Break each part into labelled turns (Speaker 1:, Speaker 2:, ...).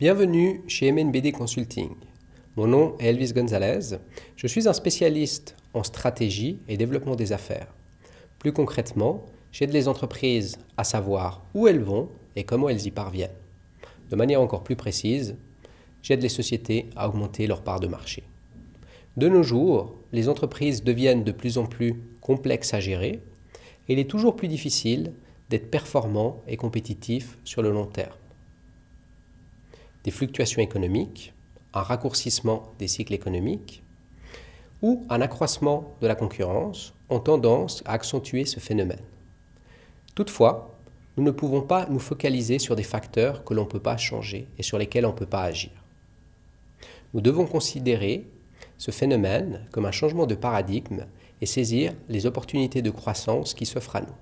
Speaker 1: Bienvenue chez MNBD Consulting. Mon nom est Elvis Gonzalez.
Speaker 2: Je suis un spécialiste en stratégie et développement des affaires. Plus concrètement, j'aide les entreprises à savoir où elles vont et comment elles y parviennent. De manière encore plus précise, j'aide les sociétés à augmenter leur part de marché. De nos jours, les entreprises deviennent de plus en plus complexes à gérer et il est toujours plus difficile d'être performant et compétitif sur le long terme des fluctuations économiques, un raccourcissement des cycles économiques ou un accroissement de la concurrence ont tendance à accentuer ce phénomène. Toutefois, nous ne pouvons pas nous focaliser sur des facteurs que l'on ne peut pas changer et sur lesquels on ne peut pas agir. Nous devons considérer ce phénomène comme un changement de paradigme et saisir les opportunités de croissance qui s'offrent à nous.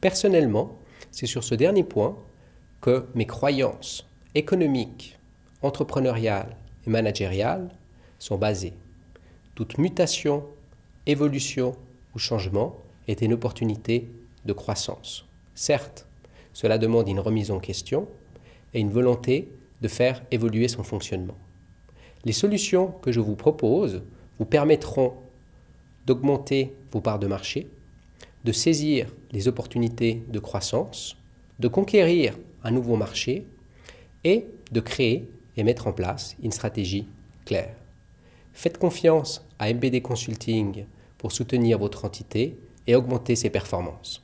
Speaker 2: Personnellement, c'est sur ce dernier point que mes croyances économique, entrepreneurial et managérial sont basées. Toute mutation, évolution ou changement est une opportunité de croissance. Certes, cela demande une remise en question et une volonté de faire évoluer son fonctionnement. Les solutions que je vous propose vous permettront d'augmenter vos parts de marché, de saisir les opportunités de croissance, de conquérir un nouveau marché et de créer et mettre en place une stratégie claire. Faites confiance à MBD Consulting pour soutenir votre entité et augmenter ses performances.